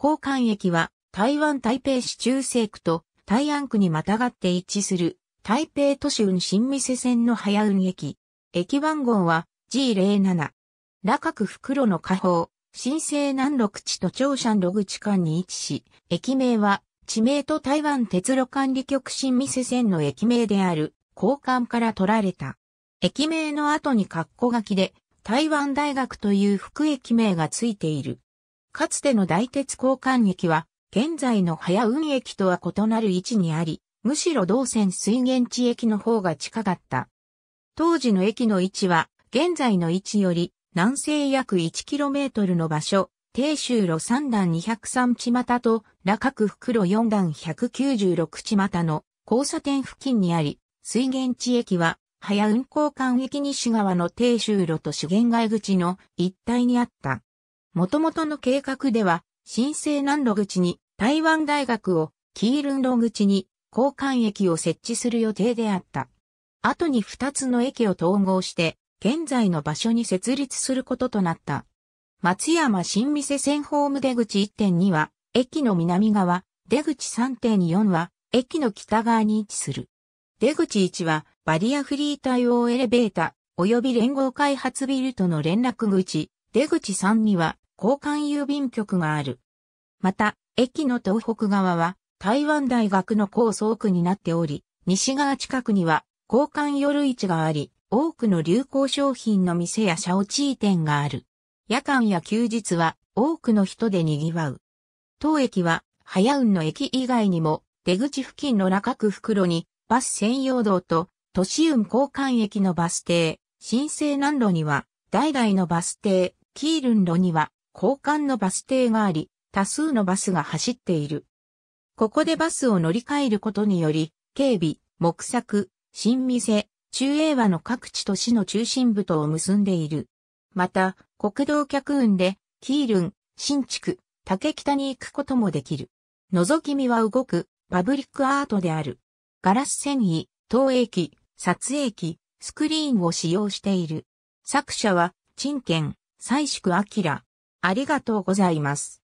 交換駅は台湾台北市中西区と台安区にまたがって一致する台北都市運新店線の早運駅。駅番号は G07。中角袋の下方、新生南六地と長山路口間に位置し、駅名は地名と台湾鉄路管理局新店線の駅名である交換から取られた。駅名の後に括弧書きで台湾大学という副駅名がついている。かつての大鉄交換駅は、現在の早運駅とは異なる位置にあり、むしろ同線水源地駅の方が近かった。当時の駅の位置は、現在の位置より、南西約 1km の場所、低州路3段203地股と、羅角袋4段196地股の交差点付近にあり、水源地駅は、早運交換駅西側の低州路と資源外口の一帯にあった。元々の計画では、新西南路口に台湾大学を、キールン路口に交換駅を設置する予定であった。後に2つの駅を統合して、現在の場所に設立することとなった。松山新店線ホーム出口1.2は、駅の南側、出口3.4は、駅の北側に位置する。出口1は、バリアフリー対応エレベータ、及び連合開発ビルとの連絡口、出口3には交換郵便局がある。また、駅の東北側は台湾大学の高層区になっており、西側近くには交換夜市があり、多くの流行商品の店や社ャ地位店がある。夜間や休日は多くの人で賑わう。当駅は、早雲の駅以外にも、出口付近の中区袋に、バス専用道と、都市運交換駅のバス停、新生南路には、代々のバス停、キールン路には交換のバス停があり、多数のバスが走っている。ここでバスを乗り換えることにより、警備、木作、新店、中英和の各地と市の中心部とを結んでいる。また、国道客運で、キールン、新築、竹北に行くこともできる。覗き見は動く、パブリックアートである。ガラス繊維、投影機、撮影機、スクリーンを使用している。作者は、陳健、西宿明。ありがとうございます。